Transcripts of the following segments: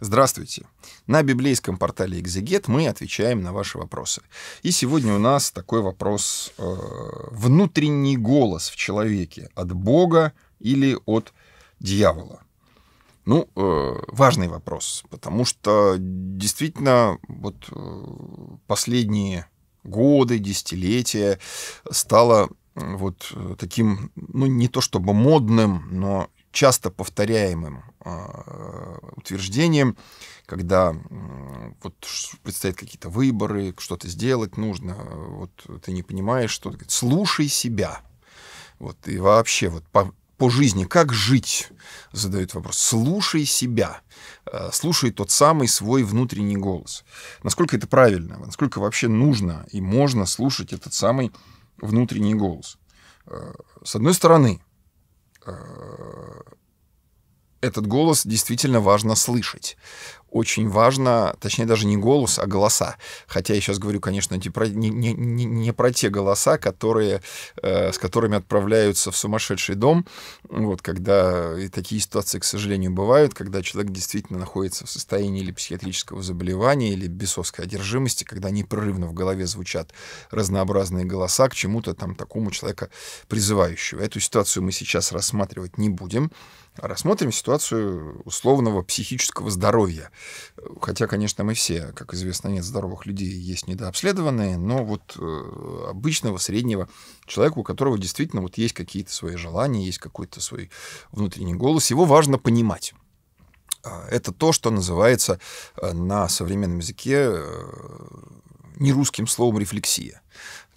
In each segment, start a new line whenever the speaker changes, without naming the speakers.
Здравствуйте. На библейском портале «Экзегет» мы отвечаем на ваши вопросы. И сегодня у нас такой вопрос э, «Внутренний голос в человеке от Бога или от дьявола?» Ну, э, важный вопрос, потому что действительно вот э, последние годы, десятилетия стало э, вот э, таким, ну, не то чтобы модным, но часто повторяемым а, утверждением, когда вот предстоят какие-то выборы, что-то сделать нужно, вот ты не понимаешь, что слушай себя. Вот, и вообще вот по, по жизни, как жить, задают вопрос. Слушай себя, э, слушай тот самый свой внутренний голос. Насколько это правильно, насколько вообще нужно и можно слушать этот самый внутренний голос. Э, с одной стороны, Э, этот голос действительно важно слышать очень важно, точнее даже не голос, а голоса. Хотя я сейчас говорю, конечно, не про, не, не, не про те голоса, которые, э, с которыми отправляются в сумасшедший дом, вот, когда и такие ситуации, к сожалению, бывают, когда человек действительно находится в состоянии или психиатрического заболевания, или бесовской одержимости, когда непрерывно в голове звучат разнообразные голоса к чему-то там такому человека призывающего. Эту ситуацию мы сейчас рассматривать не будем, рассмотрим ситуацию условного психического здоровья Хотя, конечно, мы все, как известно, нет здоровых людей, есть недообследованные, но вот э, обычного, среднего человека, у которого действительно вот есть какие-то свои желания, есть какой-то свой внутренний голос, его важно понимать. А, это то, что называется э, на современном языке э, нерусским словом рефлексия.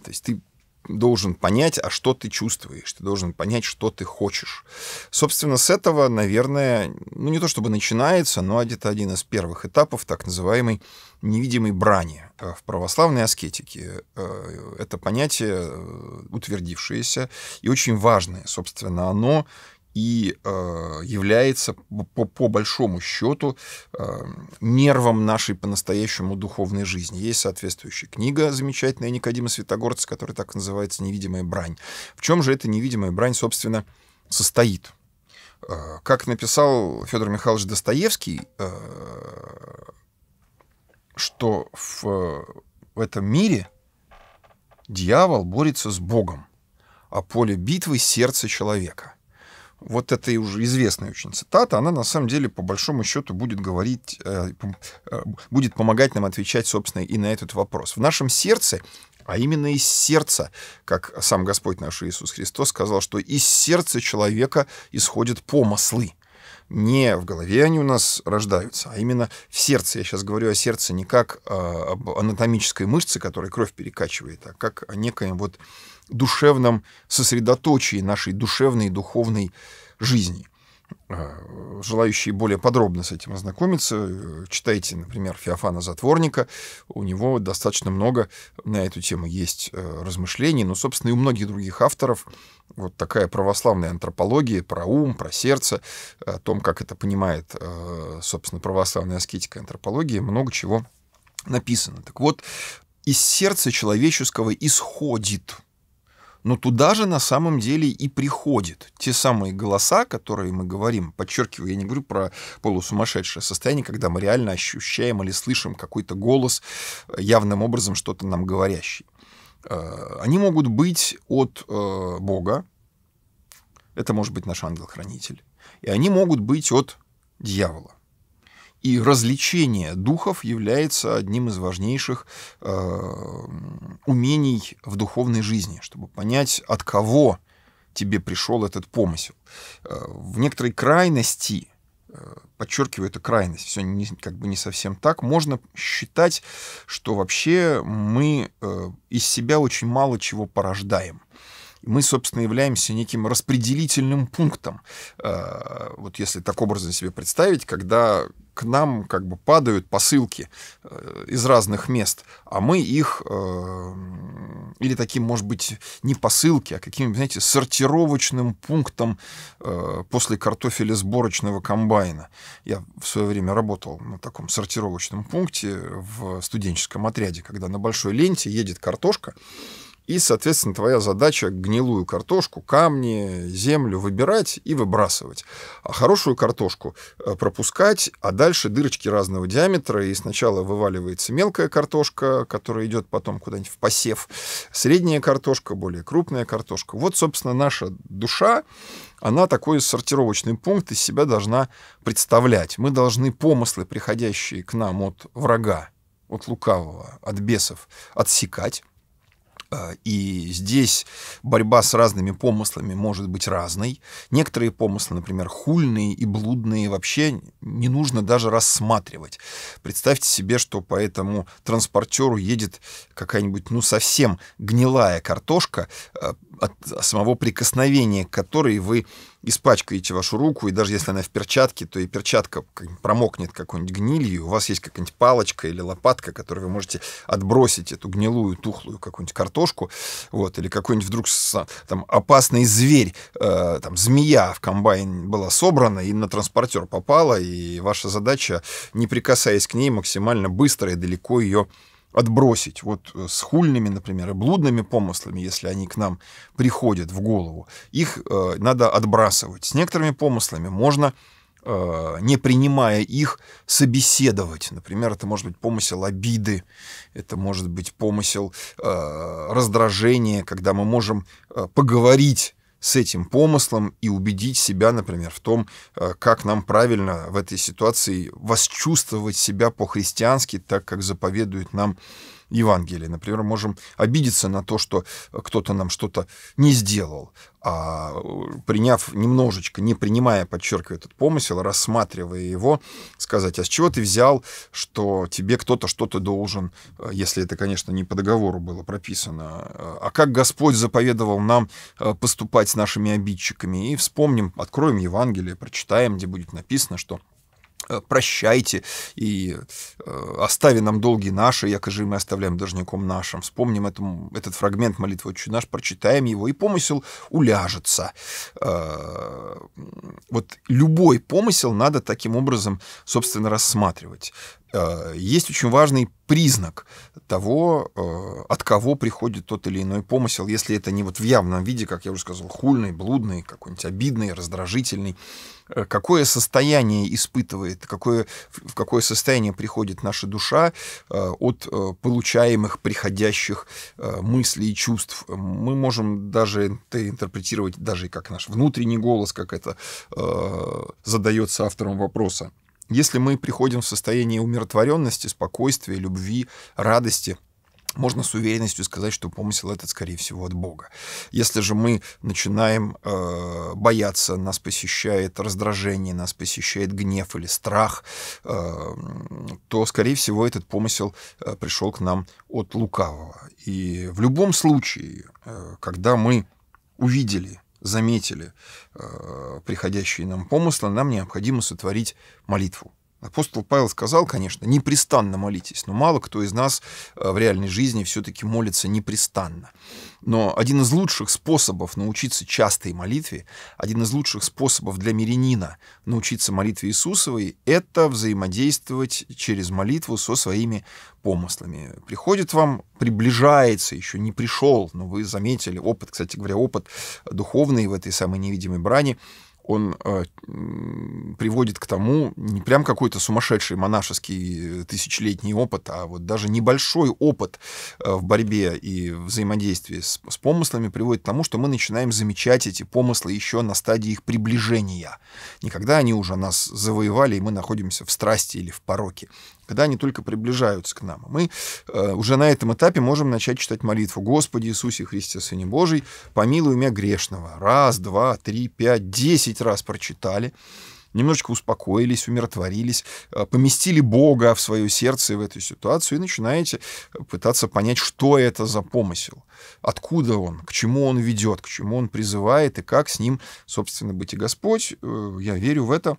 То есть ты должен понять, а что ты чувствуешь, ты должен понять, что ты хочешь. Собственно, с этого, наверное, ну не то чтобы начинается, но это один из первых этапов так называемой невидимой брани э, в православной аскетике. Э, это понятие э, утвердившееся и очень важное. Собственно, оно и э, является по, по большому счету э, нервом нашей по-настоящему духовной жизни. Есть соответствующая книга замечательная Никодима Святогорца, которая так называется «Невидимая брань». В чем же эта невидимая брань, собственно, состоит? Э, как написал Федор Михайлович Достоевский, э, что в, в этом мире дьявол борется с Богом, а поле битвы — сердце человека — вот эта уже известная очень цитата, она на самом деле по большому счету будет говорить, э, э, будет помогать нам отвечать, собственно, и на этот вопрос. В нашем сердце, а именно из сердца, как сам Господь наш Иисус Христос сказал, что из сердца человека исходят помыслы не в голове они у нас рождаются, а именно в сердце. Я сейчас говорю о сердце не как а, об анатомической мышце, которая кровь перекачивает, а как о некоем вот душевном сосредоточии нашей душевной и духовной жизни. Э, желающие более подробно с этим ознакомиться, э, читайте, например, Феофана Затворника. У него достаточно много на эту тему есть э, размышлений, но, собственно, и у многих других авторов вот такая православная антропология про ум, про сердце, о том, как это понимает, собственно, православная аскетика антропология, много чего написано. Так вот, из сердца человеческого исходит – но туда же на самом деле и приходят те самые голоса, которые мы говорим. Подчеркиваю, я не говорю про полусумасшедшее состояние, когда мы реально ощущаем или слышим какой-то голос, э, явным образом что-то нам говорящий. Э, они могут быть от э, Бога, это может быть наш ангел-хранитель, и они могут быть от дьявола. И развлечение духов является одним из важнейших э, умений в духовной жизни, чтобы понять, от кого тебе пришел этот помысел. Э, в некоторой крайности, э, подчеркиваю, это крайность, все не, как бы не совсем так, можно считать, что вообще мы э, из себя очень мало чего порождаем мы, собственно, являемся неким распределительным пунктом. Э, вот если так образно себе представить, когда нам как бы падают посылки э, из разных мест, а мы их, э, или таким, может быть, не посылки, а каким знаете, сортировочным пунктом э, после картофеля сборочного комбайна. Я в свое время работал на таком сортировочном пункте в студенческом отряде, когда на большой ленте едет картошка, и, соответственно, твоя задача гнилую картошку, камни, землю выбирать и выбрасывать. А хорошую картошку э, пропускать, а дальше дырочки разного диаметра. И сначала вываливается мелкая картошка, которая идет потом куда-нибудь в посев. Средняя картошка, более крупная картошка. Вот, собственно, наша душа, она такой сортировочный пункт из себя должна представлять. Мы должны помыслы, приходящие к нам от врага, от лукавого, от бесов, отсекать Э, и здесь борьба с разными помыслами может быть разной. Некоторые помыслы, например, хульные и блудные, вообще не нужно даже рассматривать. Представьте себе, что по этому транспортеру едет какая-нибудь, ну, совсем гнилая картошка, э, от самого прикосновения к которой вы испачкаете вашу руку, и даже если она в перчатке, то и перчатка промокнет какой-нибудь гнилью, у вас есть какая-нибудь палочка или лопатка, которой вы можете отбросить эту гнилую, тухлую какую-нибудь картошку, картошку, вот, или какой-нибудь вдруг там опасный зверь, э, там змея в комбайн была собрана и на транспортер попала, и ваша задача, не прикасаясь к ней, максимально быстро и далеко ее отбросить. Вот э, с хульными, например, и блудными помыслами, если они к нам приходят в голову, их э, надо отбрасывать. С некоторыми помыслами можно Э, не принимая их, собеседовать. Например, это может быть помысел обиды, это может быть помысел э, раздражения, когда мы можем э, поговорить с этим помыслом и убедить себя, например, в том, как нам правильно в этой ситуации восчувствовать себя по-христиански, так как заповедует нам Евангелия. Например, можем обидеться на то, что кто-то нам что-то не сделал, а приняв немножечко, не принимая, подчеркиваю, этот помысел, рассматривая его, сказать, а с чего ты взял, что тебе кто-то что-то должен, если это, конечно, не по договору было прописано, а как Господь заповедовал нам э, поступать с нашими обидчиками. И вспомним, откроем Евангелие, прочитаем, где будет написано, что Э, прощайте и э, остави нам долги наши, якоже мы оставляем должником нашим. Вспомним этому, этот фрагмент молитвы «Отче наш», прочитаем его, и помысел уляжется. Э, вот любой помысел надо таким образом, собственно, рассматривать. Э, есть очень важный признак того, э, от кого приходит тот или иной помысел, если это не вот в явном виде, как я уже сказал, хульный, блудный, какой-нибудь обидный, раздражительный. Э, какое состояние испытывает, какое, в какое состояние приходит наша душа от получаемых, приходящих мыслей и чувств. Мы можем даже это интерпретировать даже как наш внутренний голос, как это задается автором вопроса. Если мы приходим в состояние умиротворенности, спокойствия, любви, радости, можно с уверенностью сказать, что помысел этот, скорее всего, от Бога. Если же мы начинаем э, бояться, нас посещает раздражение, нас посещает гнев или страх, э, то, скорее всего, этот помысел э, пришел к нам от лукавого. И в любом случае, э, когда мы увидели заметили э, приходящие нам помыслы, нам необходимо сотворить молитву. Апостол Павел сказал, конечно, непрестанно молитесь, но мало кто из нас э, в реальной жизни все-таки молится непрестанно. Но один из лучших способов научиться частой молитве, один из лучших способов для мирянина научиться молитве Иисусовой, это взаимодействовать через молитву со своими помыслами. Приходит вам, приближается, еще не пришел, но вы заметили опыт, кстати говоря, опыт духовный в этой самой невидимой брани, он э, приводит к тому, не прям какой-то сумасшедший монашеский тысячелетний опыт, а вот даже небольшой опыт э, в борьбе и взаимодействии с, с помыслами приводит к тому, что мы начинаем замечать эти помыслы еще на стадии их приближения. Никогда они уже нас завоевали, и мы находимся в страсти или в пороке. Когда они только приближаются к нам. Мы э, уже на этом этапе можем начать читать молитву «Господи Иисусе Христе, Сыне Божий, помилуй меня грешного». Раз, два, три, пять, десять раз прочитали немножечко успокоились, умиротворились, э, поместили Бога в свое сердце и в эту ситуацию и начинаете э, пытаться понять, что это за помысел, откуда он, к чему он ведет, к чему он призывает и как с ним, собственно, быть и Господь. Э, я верю в это,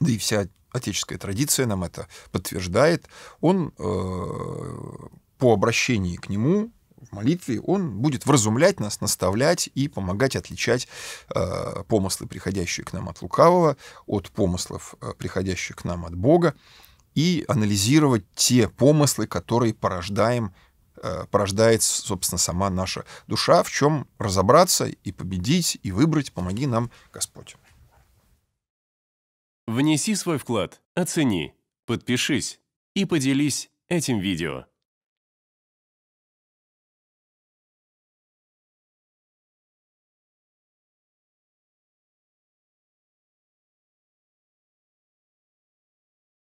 да и вся отеческая традиция нам это подтверждает. Он по обращении к нему в молитве, он будет вразумлять нас, наставлять и помогать отличать э, помыслы, приходящие к нам от лукавого, от помыслов, э, приходящих к нам от Бога, и анализировать те помыслы, которые порождаем э, порождает, собственно, сама наша душа, в чем разобраться и победить, и выбрать. Помоги нам, Господь. Внеси свой вклад, оцени, подпишись и поделись этим видео.